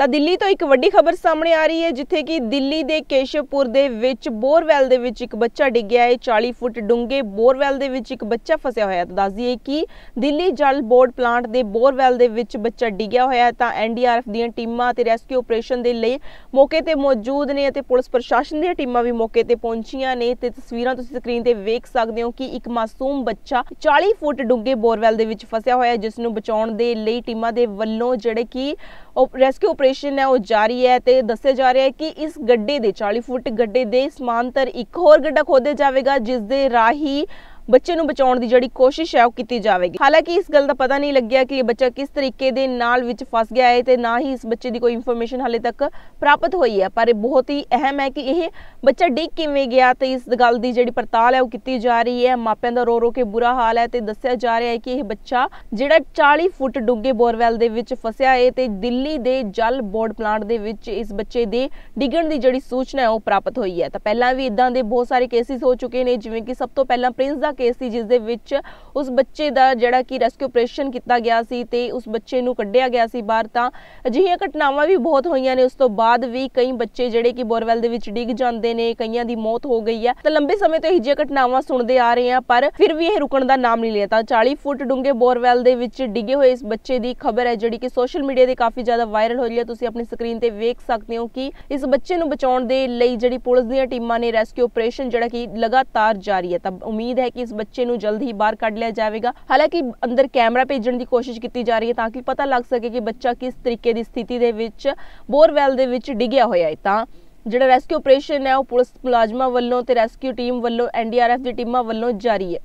ਤਾਂ ਦਿੱਲੀ ਤੋਂ ਇੱਕ ਵੱਡੀ ਖਬਰ ਸਾਹਮਣੇ ਆ ਰਹੀ ਹੈ ਜਿੱਥੇ ਕਿ ਦਿੱਲੀ ਦੇ ਕੇਸ਼ਵਪੁਰ ਦੇ ਵਿੱਚ ਬੋਰਵੈਲ ਦੇ ਵਿੱਚ ਇੱਕ ਬੱਚਾ ਡਿੱਗਿਆ ਹੈ 40 ਫੁੱਟ ਡੂੰਘੇ ਬੋਰਵੈਲ ਦੇ ਵਿੱਚ ਇੱਕ ਬੱਚਾ ਫਸਿਆ ਹੋਇਆ ਹੈ ਤਾਂ ਦੱਸ ਦਈਏ ਕਿ ਦਿੱਲੀ ਜਲ ਬੋਰਡ ਪਲਾਂਟ ਦੇ ਬੋਰਵੈਲ ਦੇ ਵਿੱਚ ਬੱਚਾ ਡਿੱਗਿਆ ਹੋਇਆ ਹੈ ਤਾਂ ਐਨਡੀਆਰਐਫ ਦੀਆਂ ਟੀਮਾਂ ਤੇ ਰੈਸਕਿਊ ਆਪਰੇਸ਼ਨ ਦੇ ਲਈ ਮੌਕੇ ਤੇ ਮੌਜੂਦ ਨੇ ਅਤੇ ਪੁਲਿਸ ਪ੍ਰਸ਼ਾਸਨ ਦੀਆਂ ਟੀਮਾਂ ਵੀ ਮੌਕੇ ਤੇ ਪਹੁੰਚੀਆਂ ਨੇ ਤੇ ਤਸਵੀਰਾਂ ਤੁਸੀਂ ਸਕਰੀਨ ਤੇ ਵੇਖ ਸਕਦੇ ਹੋ ਕਿ ਇੱਕ ਮਾਸੂਮ ਬੱਚਾ 40 ਫੁੱਟ ਡੂੰਘੇ ਬੋਰਵੈਲ ਦੇ ਵਿੱਚ ਫਸਿਆ ਹੋਇਆ ਹੈ ਜਿਸ ਨੂੰ ਬਚਾਉਣ ਦੇ ਲਈ ਟੀਮਾਂ ਦੇ ਵੱਲੋਂ ਜਿਹੜੇ ਕਿ ਰੈਸਕਿਊ ਆਪਰੇਸ਼ਨ ਹੈ ਉਹ ਜਾਰੀ ਹੈ ਤੇ ਦੱਸਿਆ ਜਾ ਰਿਹਾ ਹੈ ਕਿ ਇਸ ਗੱਡੇ ਦੇ 40 ਫੁੱਟ ਗੱਡੇ ਦੇ ਸਮਾਂਤਰ ਇੱਕ ਹੋਰ ਗੱਡਾ ਖੋਦੇ ਜਾਵੇਗਾ ਜਿਸ ਦੇ ਰਾਹੀ ਬੱਚੇ ਨੂੰ ਬਚਾਉਣ ਦੀ ਜਿਹੜੀ ਕੋਸ਼ਿਸ਼ ਹੈ ਉਹ ਕੀਤੀ ਜਾਵੇਗੀ ਹਾਲਾਂਕਿ ਇਸ ਗੱਲ ਦਾ ਪਤਾ ਨਹੀਂ ਲੱਗਿਆ ਕਿ ਇਹ ਬੱਚਾ ਕਿਸ ਤਰੀਕੇ ਦੇ ਨਾਲ ਵਿੱਚ ਫਸ ਗਿਆ ਹੈ ਤੇ ਨਾ ਹੀ ਇਸ ਬੱਚੇ ਦੀ ਕੋਈ ਇਨਫੋਰਮੇਸ਼ਨ ਹਾਲੇ ਤੱਕ ਪ੍ਰਾਪਤ ਹੋਈ ਹੈ ਪਰ ਇਹ ਬਹੁਤ ਹੀ ਅਹਿਮ ਹੈ ਕਿ ਇਹ ਬੱਚਾ ਡਿੱਗ ਕਿਵੇਂ ਗਿਆ ਤੇ ਇਸ ਗੱਲ ਦੀ ਜਿਹੜੀ ਪੜਤਾਲ ਹੈ ਉਹ ਕੀਤੀ ਜਾ ਰਹੀ ਹੈ ਮਾਪਿਆਂ ਦਾ ਰੋ ਰੋ ਕੇ ਬੁਰਾ ਹਾਲ ਹੈ ਤੇ ਦੱਸਿਆ ਜਾ ਰਿਹਾ ਹੈ ਕਿ ਇਹ ਬੱਚਾ ਜਿਹੜਾ 40 ਫੁੱਟ ਡੁੱਗੇ ਬੋਰਵੈਲ ਦੇ ਵਿੱਚ ਫਸਿਆ ਹੈ ਤੇ ਦਿੱਲੀ ਦੇ ਜਲ ਬੋਰਡ ਪਲਾਂਟ ਦੇ ਵਿੱਚ ਇਸ ਬੱਚੇ ਦੇ ਡਿੱਗਣ ਦੀ ਜਿਹੜੀ ਸੂਚਨਾ ਹੈ ਉਹ ਪ੍ਰਾਪਤ ਹੋਈ ਹੈ ਤਾਂ ਪਹਿਲਾਂ ਵੀ ਇਦਾਂ ਦੇ ਬਹੁਤ ਸਾਰੇ ਕੇਸਿਸ ਹੋ ਚੁੱਕੇ ਨੇ ਜਿਵੇਂ ਕਿ ਸਭ ਤੋਂ ਪਹਿਲਾਂ ਪ੍ਰਿੰਸ ਦਾ ਕੇਸ ਸੀ ਜਿਸ ਦੇ ਵਿੱਚ ਉਸ ਬੱਚੇ ਦਾ ਜਿਹੜਾ ਕਿ ਰੈਸਕਿਊ ਆਪਰੇਸ਼ਨ ਕੀਤਾ ਗਿਆ ਸੀ ਤੇ ਉਸ ਬੱਚੇ ਨੂੰ ਕੱਢਿਆ ਗਿਆ ਸੀ ਬਾਹਰ ਤਾਂ ਅਜਿਹੀਆਂ ਘਟਨਾਵਾਂ ਵੀ ਬਹੁਤ ਹੋਈਆਂ ਨੇ ਉਸ ਤੋਂ ਬਾਅਦ ਵੀ ਕਈ ਬੱਚੇ ਜਿਹੜੇ ਕਿ ਬੋਰਵੈਲ ਦੇ ਵਿੱਚ ਡਿੱਗ ਜਾਂਦੇ ਨੇ ਕਈਆਂ ਦੀ ਮੌਤ ਹੋ ਗਈ ਹੈ ਤਾਂ ਲੰਬੇ ਸਮੇਂ ਤੋਂ ਇਹ ਜਿਹੀਆਂ ਘਟਨਾਵਾਂ ਸੁਣਦੇ ਆ ਰਹੇ ਆ ਪਰ ਫਿਰ ਵੀ ਇਹ ਰੁਕਣ ਦਾ ਨਾਮ ਨਹੀਂ ਲੈਂਦਾ 40 ਫੁੱਟ ਡੂੰਘੇ ਬੋਰਵੈਲ ਦੇ ਵਿੱਚ ਡਿੱਗੇ ਹੋਏ ਇਸ ਬੱਚੇ ਦੀ ਖਬਰ ਹੈ ਜਿਹੜੀ ਕਿ ਸੋਸ਼ਲ ਮੀਡੀਆ ਤੇ ਕਾਫੀ ਜ਼ਿਆਦਾ ਵਾਇਰਲ ਹੋ ਰਹੀ ਹੈ ਤੁਸੀਂ ਆਪਣੀ ਸਕਰੀਨ ਤੇ ਵੇਖ ਸਕਦੇ ਹੋ ਕਿ ਇਸ ਬੱਚੇ ਨੂੰ ਬਚਾਉਣ ਦੇ ਲਈ ਜਿਹੜੀ ਪੁਲਿਸ ਦੀਆਂ ਟੀਮਾਂ ਨੇ ਰੈਸਕਿਊ ਆਪਰੇਸ਼ਨ ਜਿਹੜਾ ਕਿ ਲਗਾਤਾਰ ਜਾਰੀ ਹੈ ਤਾਂ ਉਮੀਦ ਹੈ ਕਿ ਇਸ ਇਸ ਬੱਚੇ ਨੂੰ ਜਲਦੀ ਹੀ ਬਾਹਰ ਕੱਢ ਲਿਆ ਜਾਵੇਗਾ ਹਾਲਾਂਕਿ ਅੰਦਰ ਕੈਮਰਾ ਭੇਜਣ ਦੀ ਕੋਸ਼ਿਸ਼ ਕੀਤੀ ਜਾ ਰਹੀ ਹੈ ਤਾਂ ਕਿ ਪਤਾ ਲੱਗ ਸਕੇ ਕਿ ਬੱਚਾ ਕਿਸ ਤਰੀਕੇ ਦੀ ਸਥਿਤੀ ਦੇ ਵਿੱਚ ਬੋਰਵੈਲ ਦੇ ਵਿੱਚ ਡਿੱਗਿਆ ਹੋਇਆ ਹੈ ਤਾਂ ਜਿਹੜਾ ਰੈਸਕਿਊ ਆਪਰੇਸ਼ਨ ਹੈ ਉਹ ਪੁਲਿਸ ਮੁਲਾਜ਼ਮਾਂ ਵੱਲੋਂ ਤੇ ਰੈਸਕਿਊ ਟੀਮ ਵੱਲੋਂ ਐਨਡੀਆਰਐਫ ਦੀ ਟੀਮਾਂ ਵੱਲੋਂ ਜਾਰੀ ਹੈ